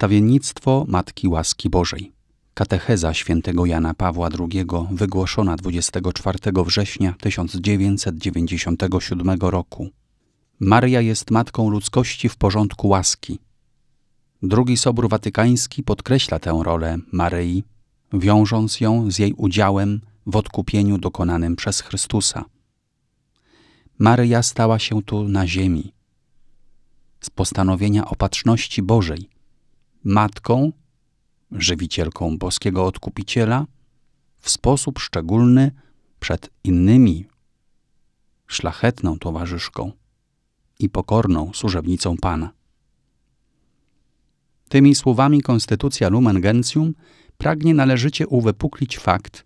Wstawiennictwo Matki Łaski Bożej. Katecheza świętego Jana Pawła II wygłoszona 24 września 1997 roku. Maria jest matką ludzkości w porządku łaski. Drugi Sobór Watykański podkreśla tę rolę Maryi, wiążąc ją z jej udziałem w odkupieniu dokonanym przez Chrystusa. Maryja stała się tu na ziemi. Z postanowienia opatrzności Bożej matką, żywicielką boskiego odkupiciela, w sposób szczególny przed innymi, szlachetną towarzyszką i pokorną służebnicą Pana. Tymi słowami Konstytucja Lumen Gentium pragnie należycie uwypuklić fakt,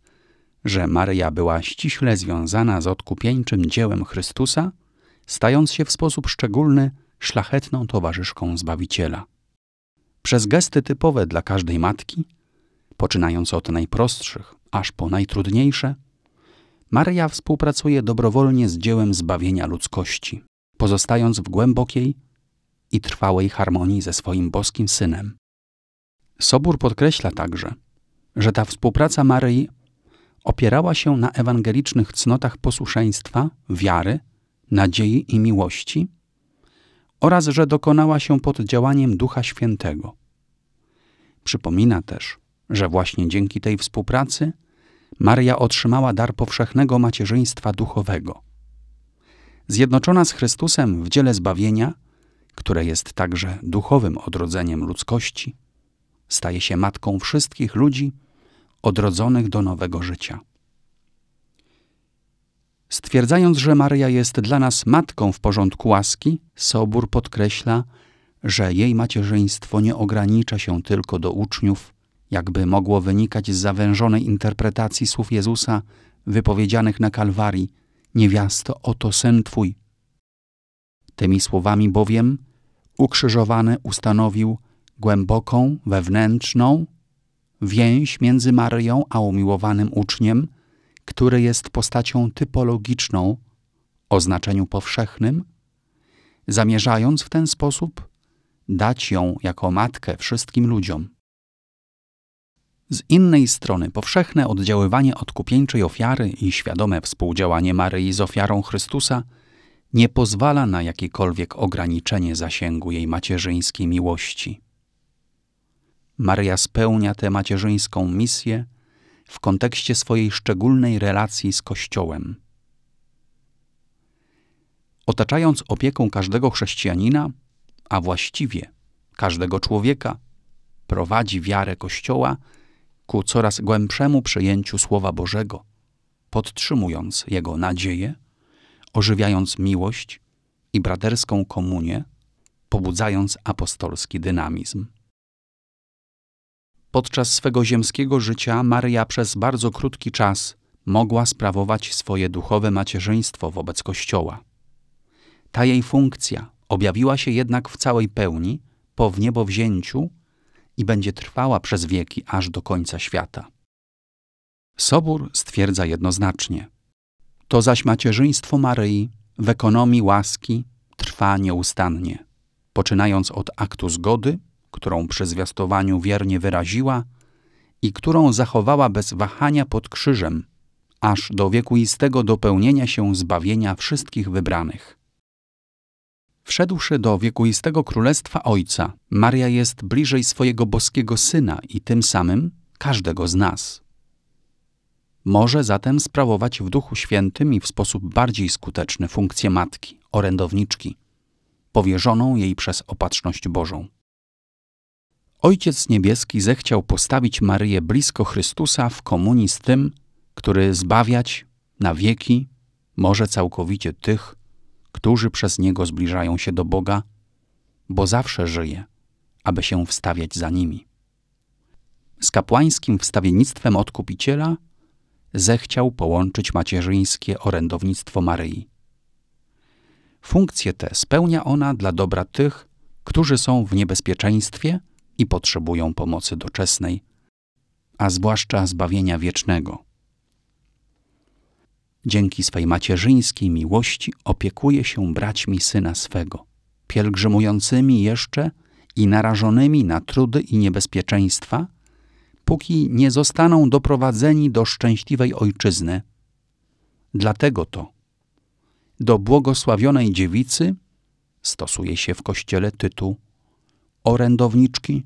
że Maryja była ściśle związana z odkupieńczym dziełem Chrystusa, stając się w sposób szczególny szlachetną towarzyszką Zbawiciela przez gesty typowe dla każdej matki, poczynając od najprostszych aż po najtrudniejsze, Maria współpracuje dobrowolnie z dziełem zbawienia ludzkości, pozostając w głębokiej i trwałej harmonii ze swoim boskim synem. Sobór podkreśla także, że ta współpraca Maryi opierała się na ewangelicznych cnotach posłuszeństwa, wiary, nadziei i miłości, oraz że dokonała się pod działaniem Ducha Świętego. Przypomina też, że właśnie dzięki tej współpracy Maria otrzymała dar powszechnego macierzyństwa duchowego. Zjednoczona z Chrystusem w dziele zbawienia, które jest także duchowym odrodzeniem ludzkości, staje się matką wszystkich ludzi odrodzonych do nowego życia. Stwierdzając, że Maria jest dla nas matką w porządku łaski, Sobór podkreśla, że jej macierzyństwo nie ogranicza się tylko do uczniów, jakby mogło wynikać z zawężonej interpretacji słów Jezusa wypowiedzianych na Kalwarii: Niewiasto, oto sen twój. Tymi słowami bowiem ukrzyżowany ustanowił głęboką, wewnętrzną więź między Marią a umiłowanym uczniem – który jest postacią typologiczną o znaczeniu powszechnym, zamierzając w ten sposób dać ją jako matkę wszystkim ludziom. Z innej strony, powszechne oddziaływanie odkupieńczej ofiary i świadome współdziałanie Maryi z ofiarą Chrystusa nie pozwala na jakiekolwiek ograniczenie zasięgu jej macierzyńskiej miłości. Maria spełnia tę macierzyńską misję w kontekście swojej szczególnej relacji z Kościołem. Otaczając opieką każdego chrześcijanina, a właściwie każdego człowieka, prowadzi wiarę Kościoła ku coraz głębszemu przejęciu Słowa Bożego, podtrzymując jego nadzieję, ożywiając miłość i braterską komunię, pobudzając apostolski dynamizm. Podczas swego ziemskiego życia Maria przez bardzo krótki czas mogła sprawować swoje duchowe macierzyństwo wobec Kościoła. Ta jej funkcja objawiła się jednak w całej pełni po wniebowzięciu i będzie trwała przez wieki aż do końca świata. Sobór stwierdza jednoznacznie: To zaś macierzyństwo Maryi w ekonomii łaski trwa nieustannie, poczynając od aktu zgody którą przy zwiastowaniu wiernie wyraziła i którą zachowała bez wahania pod krzyżem, aż do wiekuistego dopełnienia się zbawienia wszystkich wybranych. Wszedłszy do wiekuistego królestwa Ojca, Maria jest bliżej swojego boskiego Syna i tym samym każdego z nas. Może zatem sprawować w Duchu Świętym i w sposób bardziej skuteczny funkcję matki, orędowniczki, powierzoną jej przez opatrzność Bożą. Ojciec Niebieski zechciał postawić Maryję blisko Chrystusa w komunii z tym, który zbawiać na wieki może całkowicie tych, którzy przez Niego zbliżają się do Boga, bo zawsze żyje, aby się wstawiać za nimi. Z kapłańskim wstawiennictwem odkupiciela zechciał połączyć macierzyńskie orędownictwo Maryi. Funkcję tę spełnia ona dla dobra tych, którzy są w niebezpieczeństwie – i potrzebują pomocy doczesnej, a zwłaszcza zbawienia wiecznego. Dzięki swej macierzyńskiej miłości opiekuje się braćmi syna swego, pielgrzymującymi jeszcze i narażonymi na trudy i niebezpieczeństwa, póki nie zostaną doprowadzeni do szczęśliwej ojczyzny. Dlatego to do błogosławionej dziewicy stosuje się w kościele tytuł orędowniczki,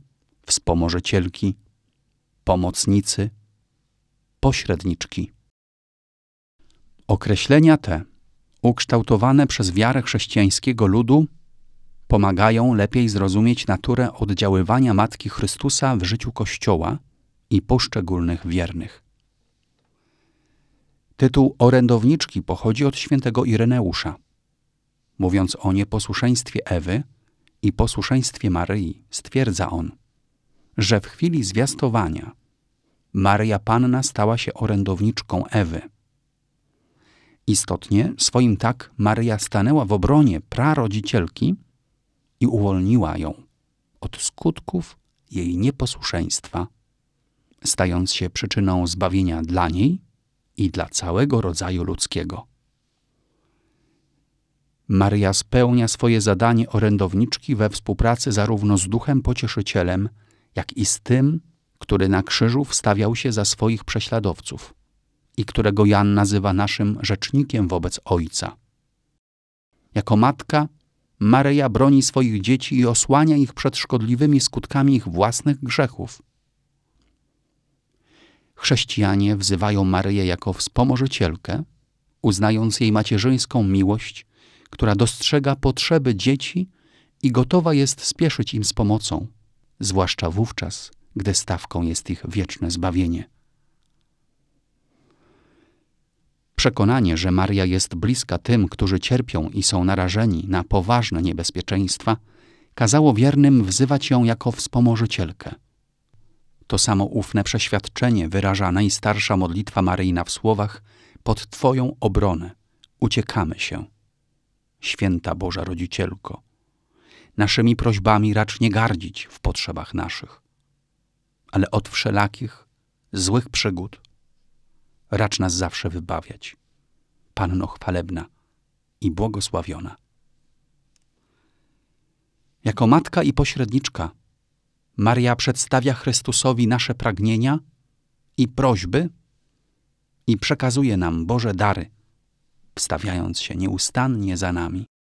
wspomożycielki, pomocnicy, pośredniczki. Określenia te, ukształtowane przez wiarę chrześcijańskiego ludu, pomagają lepiej zrozumieć naturę oddziaływania Matki Chrystusa w życiu Kościoła i poszczególnych wiernych. Tytuł orędowniczki pochodzi od świętego Ireneusza. Mówiąc o nieposłuszeństwie Ewy, i posłuszeństwie Maryi stwierdza on, że w chwili zwiastowania Maryja Panna stała się orędowniczką Ewy. Istotnie swoim tak Maryja stanęła w obronie prarodzicielki i uwolniła ją od skutków jej nieposłuszeństwa, stając się przyczyną zbawienia dla niej i dla całego rodzaju ludzkiego. Maria spełnia swoje zadanie orędowniczki we współpracy zarówno z Duchem Pocieszycielem, jak i z tym, który na krzyżu wstawiał się za swoich prześladowców i którego Jan nazywa naszym rzecznikiem wobec Ojca. Jako matka, Maryja broni swoich dzieci i osłania ich przed szkodliwymi skutkami ich własnych grzechów. Chrześcijanie wzywają Maryję jako wspomożycielkę, uznając jej macierzyńską miłość która dostrzega potrzeby dzieci i gotowa jest spieszyć im z pomocą, zwłaszcza wówczas, gdy stawką jest ich wieczne zbawienie. Przekonanie, że Maria jest bliska tym, którzy cierpią i są narażeni na poważne niebezpieczeństwa, kazało wiernym wzywać ją jako wspomożycielkę. To samo ufne przeświadczenie wyraża najstarsza modlitwa Maryjna w słowach: Pod Twoją obronę uciekamy się święta Boża Rodzicielko, naszymi prośbami racz nie gardzić w potrzebach naszych, ale od wszelakich złych przygód racz nas zawsze wybawiać. Panno chwalebna i błogosławiona. Jako matka i pośredniczka Maria przedstawia Chrystusowi nasze pragnienia i prośby i przekazuje nam Boże dary – wstawiając się nieustannie za nami.